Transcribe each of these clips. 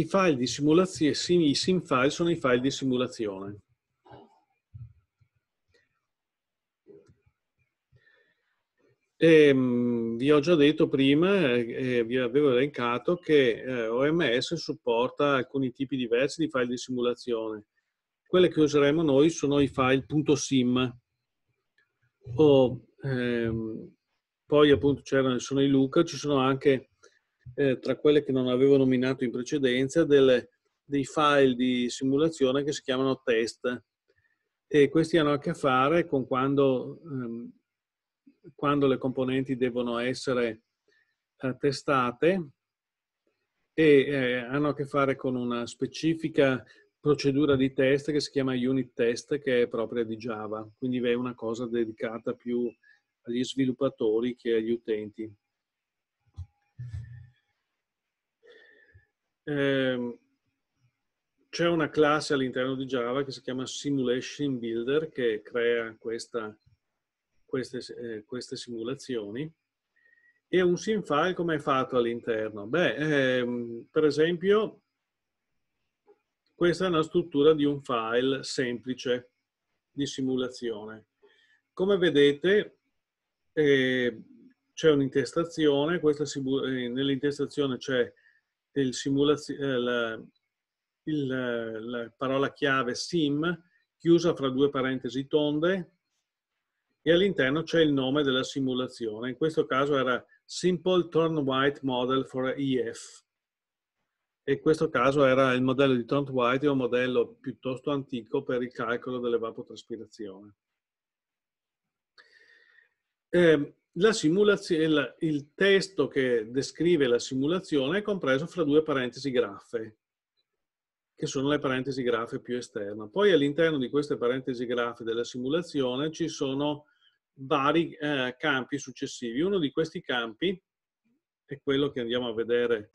i file di simulazione, i sim file sono i file di simulazione. E, ehm, vi ho già detto prima, eh, eh vi avevo elencato, che eh, OMS supporta alcuni tipi diversi di file di simulazione. Quelle che useremo noi sono i file.sim o ehm, poi appunto c'erano, sono i Luca, ci sono anche eh, tra quelle che non avevo nominato in precedenza, delle, dei file di simulazione che si chiamano test. E questi hanno a che fare con quando, ehm, quando le componenti devono essere eh, testate e eh, hanno a che fare con una specifica procedura di test che si chiama unit test che è propria di Java, quindi è una cosa dedicata più agli sviluppatori che agli utenti. Eh, c'è una classe all'interno di Java che si chiama Simulation Builder che crea questa, queste, eh, queste, simulazioni. E un simfile come è fatto all'interno? Beh, eh, per esempio, questa è una struttura di un file semplice di simulazione. Come vedete, eh, c'è un'intestazione, eh, nell'intestazione c'è il simulazio, eh, la, la parola chiave sim chiusa fra due parentesi tonde e all'interno c'è il nome della simulazione. In questo caso era Simple Turn White Model for EF. E in questo caso era il modello di Turn White, un modello piuttosto antico per il calcolo dell'evapotraspirazione. Eh, la il, il testo che descrive la simulazione è compreso fra due parentesi graffe, che sono le parentesi graffe più esterne. Poi all'interno di queste parentesi graffe della simulazione ci sono vari eh, campi successivi. Uno di questi campi è quello che andiamo a vedere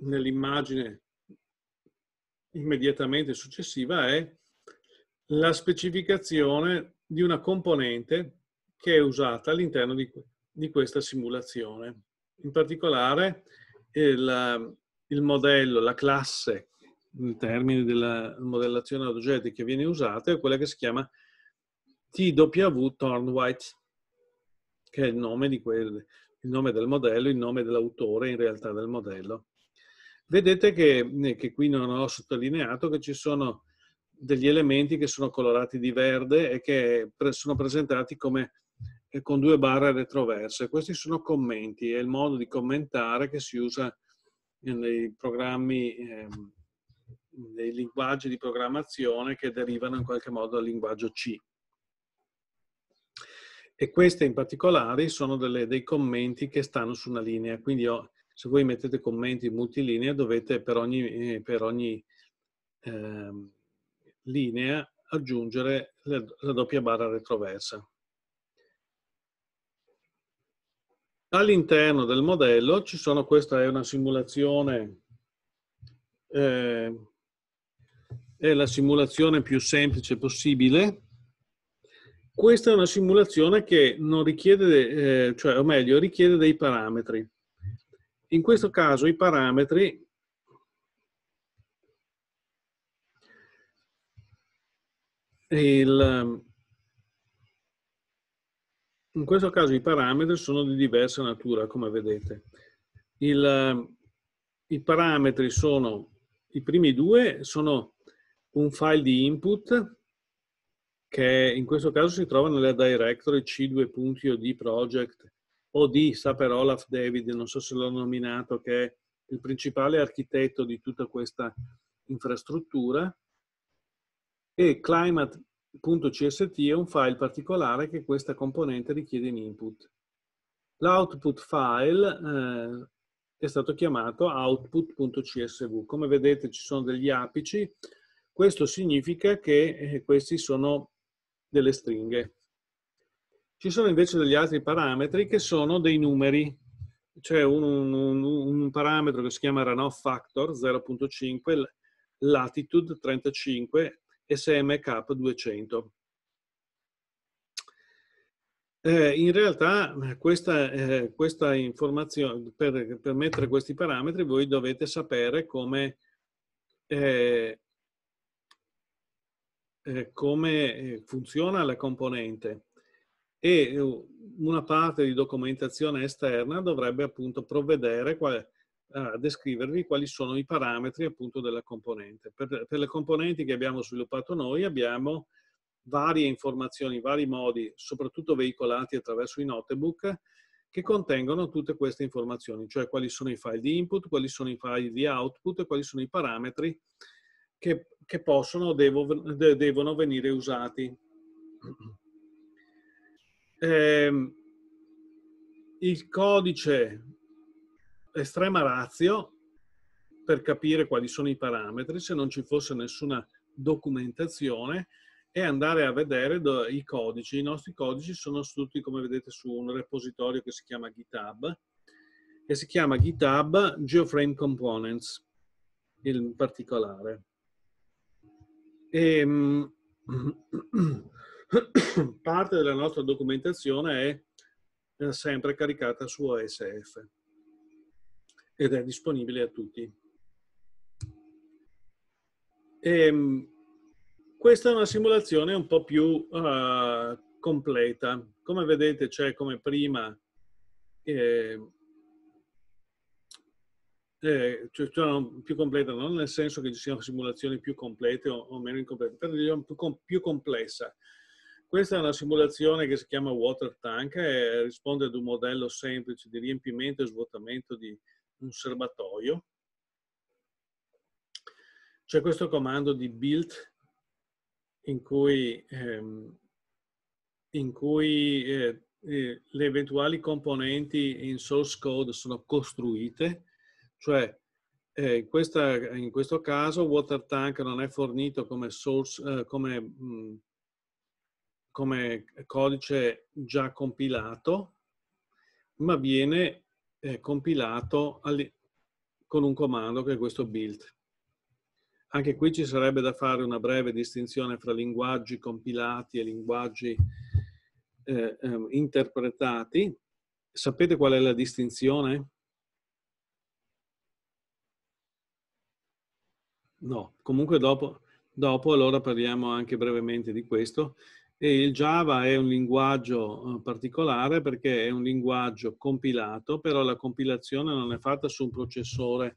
nell'immagine immediatamente successiva, è la specificazione di una componente che è usata all'interno di, di, questa simulazione. In particolare il, eh, il modello, la classe in termini della modellazione ad oggetti che viene usata è quella che si chiama TW Thornwhite, che è il nome, quel, il nome del modello, il nome dell'autore in realtà del modello. Vedete che, eh, che qui non ho sottolineato che ci sono degli elementi che sono colorati di verde e che sono presentati come e con due barre retroverse. Questi sono commenti, è il modo di commentare che si usa nei programmi, ehm, nei linguaggi di programmazione che derivano in qualche modo dal linguaggio C. E queste in particolare sono delle, dei commenti che stanno su una linea, quindi ho, se voi mettete commenti in multilinea dovete per ogni, eh, per ogni ehm, linea aggiungere la, la doppia barra retroversa. all'interno del modello ci sono, questa è una simulazione, eh, è la simulazione più semplice possibile. Questa è una simulazione che non richiede, eh, cioè, o meglio, richiede dei parametri. In questo caso i parametri il, in questo caso i parametri sono di diversa natura, come vedete. Il, eh, I parametri sono, i primi due sono un file di input che in questo caso si trova nella directory c 2odproject o di Saper Olaf David, non so se l'ho nominato, che è il principale architetto di tutta questa infrastruttura, e climate .cst è un file particolare che questa componente richiede in input. L'output file eh, è stato chiamato output.csv. Come vedete ci sono degli apici, questo significa che eh, questi sono delle stringhe. Ci sono invece degli altri parametri che sono dei numeri. C'è un, un, un, parametro che si chiama runoff factor 0.5, latitude 35, SMK 200. Eh, in realtà eh, questa, eh, questa informazione, per, per, mettere questi parametri voi dovete sapere come, eh, eh come eh, funziona la componente e una parte di documentazione esterna dovrebbe appunto provvedere quale, a descrivervi quali sono i parametri appunto della componente. Per, per, le componenti che abbiamo sviluppato noi abbiamo varie informazioni, vari modi, soprattutto veicolati attraverso i notebook, che contengono tutte queste informazioni, cioè quali sono i file di input, quali sono i file di output, e quali sono i parametri che, che possono o devono venire usati. Eh, il codice estrema razio per capire quali sono i parametri, se non ci fosse nessuna documentazione, e andare a vedere i codici. I nostri codici sono tutti, come vedete, su un repositorio che si chiama GitHub, che si chiama GitHub Geoframe Components in particolare. E, ehm, parte della nostra documentazione è eh, sempre caricata su OSF ed è disponibile a tutti. E, ehm, questa è una simulazione un po' più uh, completa. Come vedete c'è come prima eh, eh, cioè, cioè più completa, non nel senso che ci siano simulazioni più complete o, o meno incomplete, però diciamo più, com più, complessa. Questa è una simulazione che si chiama Water Tank e eh, risponde ad un modello semplice di riempimento e svuotamento di, un serbatoio. C'è questo comando di build in cui, ehm, in cui eh, eh, le eventuali componenti in source code sono costruite, cioè eh, questa, in questo caso water tank non è fornito come, source, eh, come, mh, mm, come codice già compilato, ma viene eh, compilato con un comando che è questo build. Anche qui ci sarebbe da fare una breve distinzione fra linguaggi compilati e linguaggi eh, ehm, interpretati. Sapete qual è la distinzione? No, comunque dopo, dopo allora parliamo anche brevemente di questo. E il Java è un linguaggio eh, particolare perché è un linguaggio compilato, però la compilazione non è fatta su un processore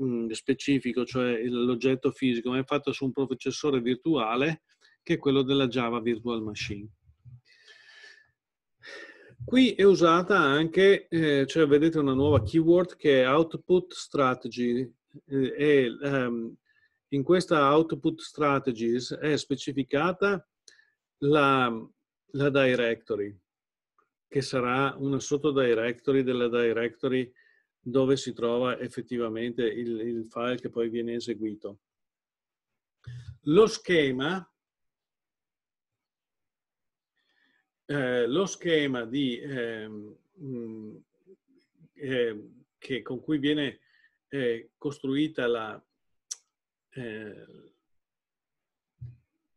mm, specifico, cioè l'oggetto fisico, ma è fatta su un processore virtuale che è quello della Java Virtual Machine. Qui è usata anche, eh, cioè vedete una nuova keyword che è Output Strategy eh, e, ehm, in questa Output Strategies è specificata la, la directory, che sarà una sottodirectory della directory dove si trova effettivamente il, il file che poi viene eseguito. Lo schema Eh, lo schema di, eh, mh, mm, eh, che, con cui viene eh, costruita la, eh,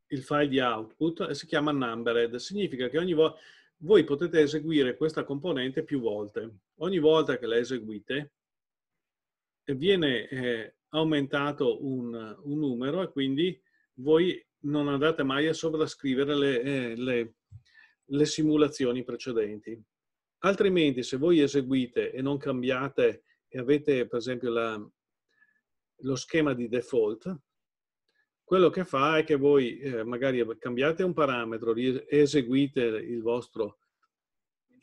il file di output e si chiama numbered. Significa che ogni volta voi potete eseguire questa componente più volte. Ogni volta che la eseguite eh, viene eh, aumentato un, un, numero e quindi voi non andate mai a sovrascrivere le, eh, le, le simulazioni precedenti. Altrimenti, se voi eseguite e non cambiate e avete per esempio la, lo schema di default, quello che fa è che voi eh, magari cambiate un parametro, eseguite il vostro,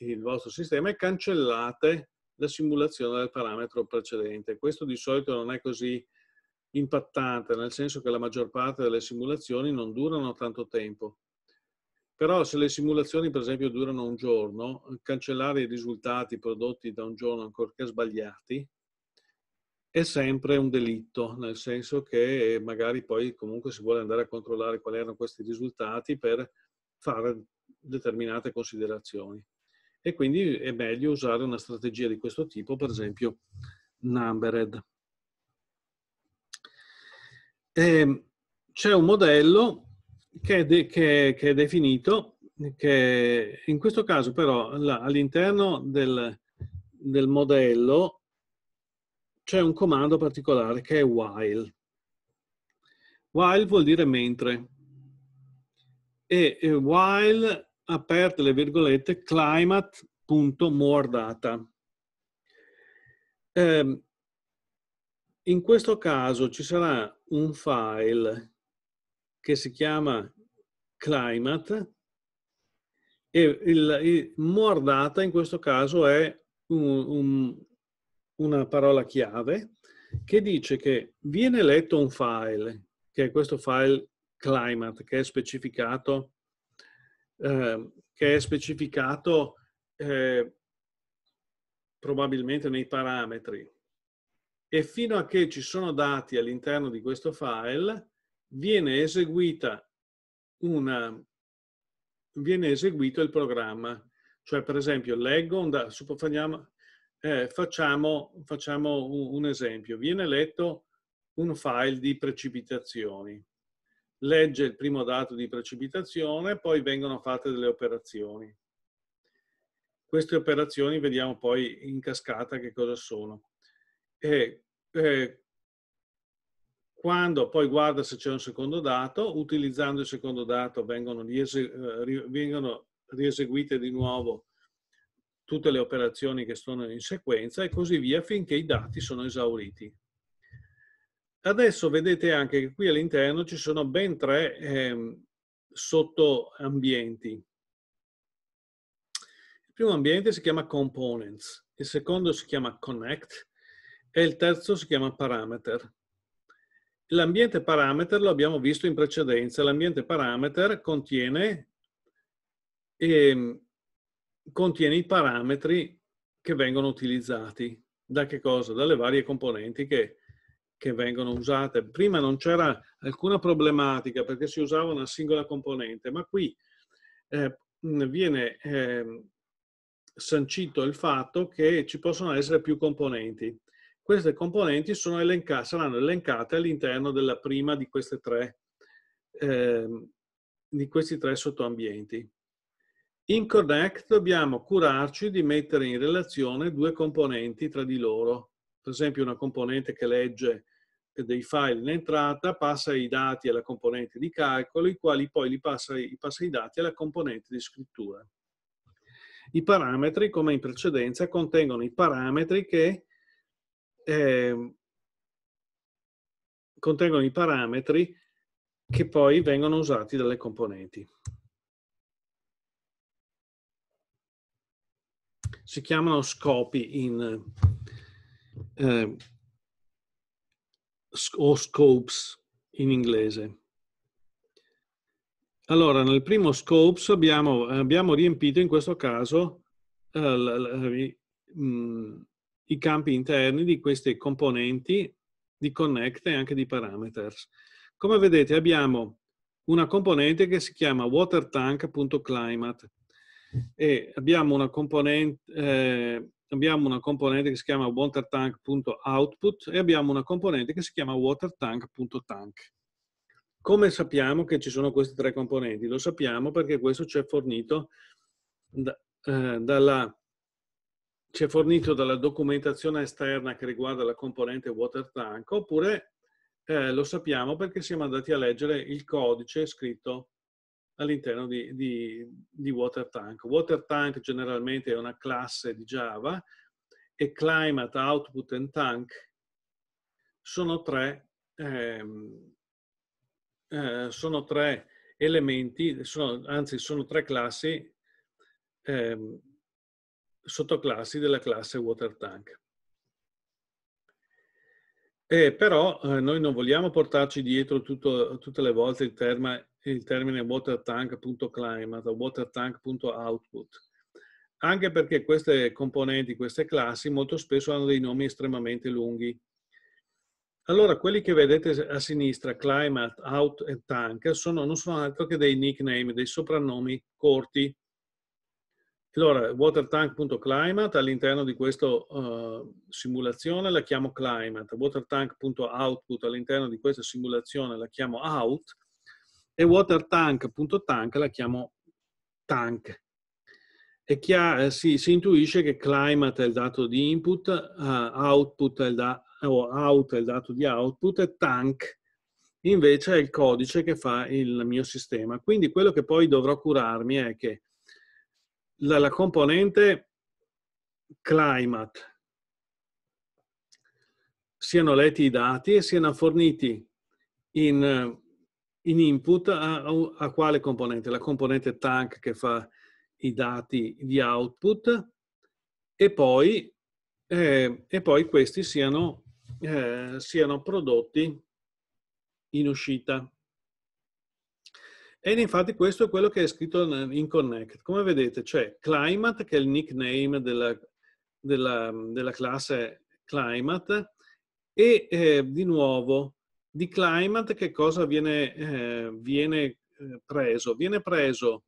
il vostro sistema e cancellate la simulazione del parametro precedente. Questo di solito non è così impattante, nel senso che la maggior parte delle simulazioni non durano tanto tempo. Però se le simulazioni per esempio durano un giorno, cancellare i risultati prodotti da un giorno ancorché sbagliati è sempre un delitto, nel senso che magari poi comunque si vuole andare a controllare quali erano questi risultati per fare determinate considerazioni. E quindi è meglio usare una strategia di questo tipo, per esempio Numbered. E ehm, c'è un modello che è, de, che, che è, definito, che in questo caso però all'interno del, del modello c'è un comando particolare che è while. While vuol dire mentre. E while, aperte le virgolette, climate.moredata. Eh, in questo caso ci sarà un file che si chiama climate e il, il more data in questo caso è un, un una parola chiave che dice che viene letto un file, che è questo file climate, che è specificato, eh, che è specificato eh, probabilmente nei parametri. E fino a che ci sono dati all'interno di questo file, viene eseguita una, viene eseguito il programma. Cioè, per esempio, leggo un dato, eh, facciamo, facciamo un, un esempio. Viene letto un file di precipitazioni. Legge il primo dato di precipitazione, poi vengono fatte delle operazioni. Queste operazioni vediamo poi in cascata che cosa sono. E, eh, quando poi guarda se c'è un secondo dato, utilizzando il secondo dato vengono, riese, eh, vengono rieseguite di nuovo tutte le operazioni che sono in sequenza e così via finché i dati sono esauriti. Adesso vedete anche che qui all'interno ci sono ben tre eh, sottoambienti. Il primo ambiente si chiama components, il secondo si chiama connect e il terzo si chiama parameter. L'ambiente parameter lo abbiamo visto in precedenza. L'ambiente parameter contiene ehm, contiene i parametri che vengono utilizzati. Da che cosa? Dalle varie componenti che, che vengono usate. Prima non c'era alcuna problematica perché si usava una singola componente, ma qui eh, viene eh, sancito il fatto che ci possono essere più componenti. Queste componenti elencate, saranno elencate all'interno della prima di, tre, eh, di questi tre sottoambienti. In Connect dobbiamo curarci di mettere in relazione due componenti tra di loro. Per esempio una componente che legge dei file in entrata, passa i dati alla componente di calcolo, i quali poi li passa, passa i dati alla componente di scrittura. I parametri, come in precedenza, contengono i parametri che eh, contengono i parametri che poi vengono usati dalle componenti. si chiamano scopi in, eh, o scopes in inglese. Allora, nel primo scopes abbiamo, abbiamo riempito in questo caso eh, i, mh, mm, i campi interni di questi componenti di connect e anche di parameters. Come vedete abbiamo una componente che si chiama watertank.climate e abbiamo una componente, eh, abbiamo una componente che si chiama watertank.output e abbiamo una componente che si chiama watertank.tank. Come sappiamo che ci sono questi tre componenti? Lo sappiamo perché questo ci è fornito, da, eh, dalla, ci è fornito dalla documentazione esterna che riguarda la componente water tank, oppure eh, lo sappiamo perché siamo andati a leggere il codice scritto all'interno di, di, di Water Tank generalmente è una classe di Java e Climate, Output and Tank sono tre, ehm, eh, sono tre elementi, sono, anzi sono tre classi, ehm, sottoclassi della classe Water Tank. Eh, però eh, noi non vogliamo portarci dietro tutto, tutte le volte il termine il termine watertank.climate o watertank.output. anche perché queste componenti, queste classi, molto spesso hanno dei nomi estremamente lunghi. Allora, quelli che vedete a sinistra, Climate, Out e Tank, sono, non sono altro che dei nickname, dei soprannomi corti. Allora, watertank.climate, all'interno di questa uh, eh, simulazione la chiamo Climate, watertank.output, all'interno di questa simulazione la chiamo Out, e watertank.tank la chiamo tank è chiaro, eh, si, si, intuisce che climate è il dato di input, uh, output è il da, o out è il dato di output e tank invece è il codice che fa il mio sistema. Quindi quello che poi dovrò curarmi è che la, la componente climate siano letti i dati e siano forniti in in input a, a, quale componente? La componente tank che fa i dati di output e poi, eh, e poi questi siano, eh, siano prodotti in uscita. Ed infatti questo è quello che è scritto in Connect. Come vedete c'è Climate, che è il nickname della, della, della classe Climate, e eh, di nuovo di climate che cosa viene, eh, viene eh, preso? Viene preso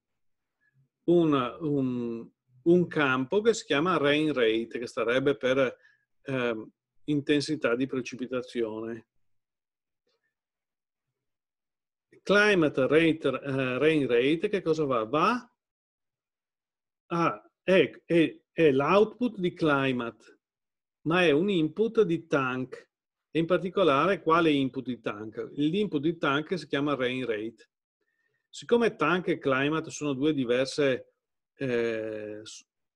un, un, un, campo che si chiama rain rate, che starebbe per eh, intensità di precipitazione. Climate rate, eh, rain rate, che cosa va? Va a, è, è, è l'output di climate, ma è un input di tank e in particolare quale input di tank. L'input di tank si chiama rain rate. Siccome tank e climate sono due diverse eh,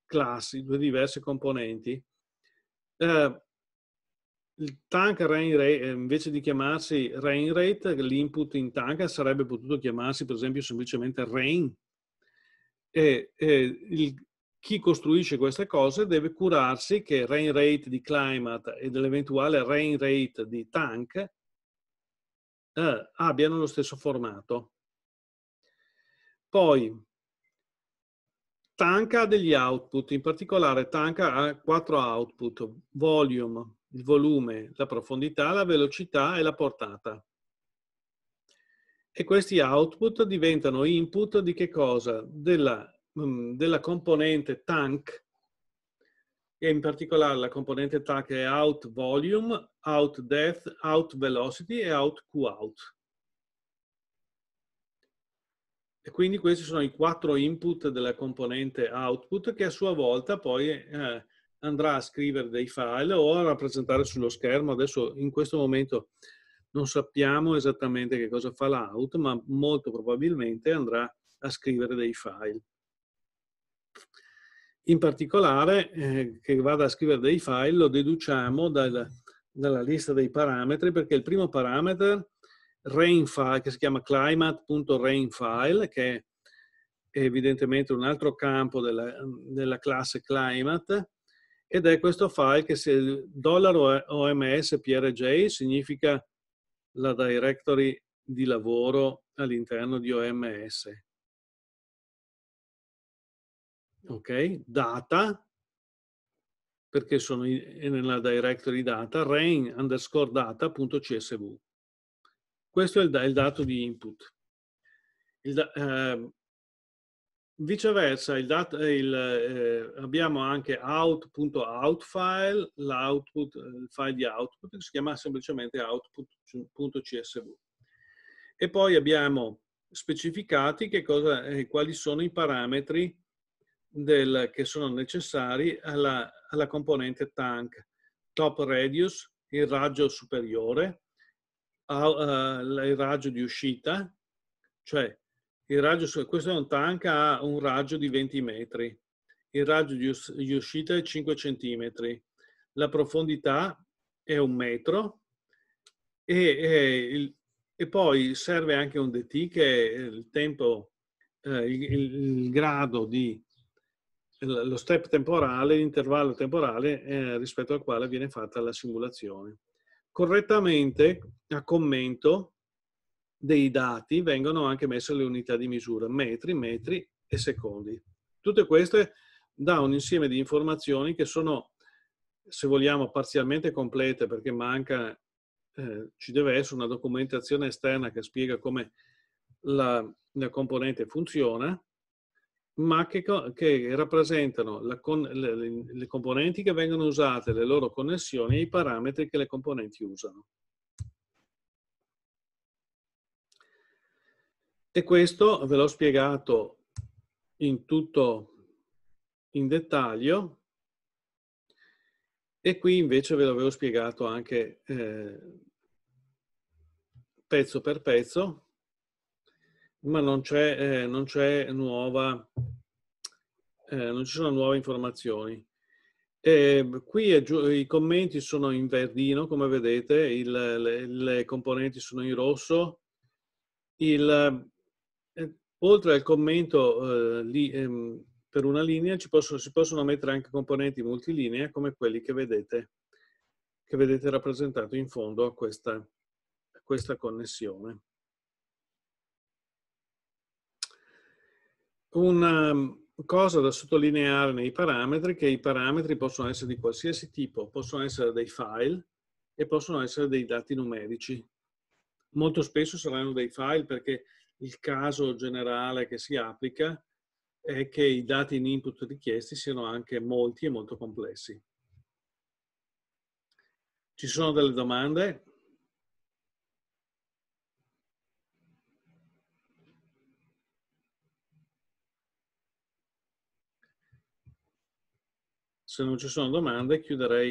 classi, due diverse componenti, eh, il tank rain rate, eh, invece di chiamarsi rain rate, l'input in tank sarebbe potuto chiamarsi per esempio semplicemente rain. E, e il, chi costruisce queste cose deve curarsi che il rain rate di climate e dell'eventuale rain rate di tank eh, abbiano lo stesso formato. Poi, Tank ha degli output, in particolare Tank ha quattro output, volume, il volume, la profondità, la velocità e la portata. E questi output diventano input di che cosa? Della Mm, della componente tank e in particolare la componente tank è out volume, out depth, out velocity e out qout. E quindi questi sono i quattro input della componente output che a sua volta poi eh, andrà a scrivere dei file o a rappresentare sullo schermo. Adesso in questo momento non sappiamo esattamente che cosa fa l'out, ma molto probabilmente andrà a scrivere dei file. In particolare, eh, che vada a scrivere dei file lo deduciamo dal, dalla lista dei parametri perché il primo parametro rainfile, che si chiama climate.rainfile, che è evidentemente un altro campo della, della, classe climate, ed è questo file che se $omsprj significa la directory di lavoro all'interno di OMS ok? Data, perché sono nella directory data, rain underscore data.csv. Questo è il, il, dato di input. Il, eh, viceversa, il dat, eh, abbiamo anche out.outfile, l'output, eh, il file di output, che si chiama semplicemente output.csv. E poi abbiamo specificati cosa, eh, quali sono i parametri del, che sono necessari alla, alla componente tank. Top radius, il raggio superiore, eh, il raggio di uscita, cioè il raggio, questo è un tank ha un raggio di 20 metri, il raggio di uscita è 5 centimetri, la profondità è un metro e, e, e poi serve anche un DT che è il tempo, eh, il, il, grado di lo step temporale, l'intervallo temporale eh, rispetto al quale viene fatta la simulazione. Correttamente a commento dei dati vengono anche messe le unità di misura, metri, metri e secondi. Tutte queste da un insieme di informazioni che sono, se vogliamo, parzialmente complete perché manca, eh, ci deve essere una documentazione esterna che spiega come la, la componente funziona, ma che, che rappresentano con, le, le componenti che vengono usate, le loro connessioni e i parametri che le componenti usano. E questo ve l'ho spiegato in tutto in dettaglio e qui invece ve l'avevo spiegato anche eh, pezzo per pezzo ma non c'è, eh, non c'è nuova, eh, non ci sono nuove informazioni. Eh, qui giù, i commenti sono in verdino, come vedete, il, le, le, componenti sono in rosso. Il, eh, oltre al commento eh, lì, ehm, per una linea possono, si possono mettere anche componenti multilinea come quelli che vedete, che vedete rappresentati in fondo a questa, a questa connessione. una ehm, cosa da sottolineare nei parametri è che i parametri possono essere di qualsiasi tipo, possono essere dei file e possono essere dei dati numerici. Molto spesso saranno dei file perché il caso generale che si applica è che i dati in input richiesti siano anche molti e molto complessi. Ci sono delle domande? Se non ci sono domande, chiuderei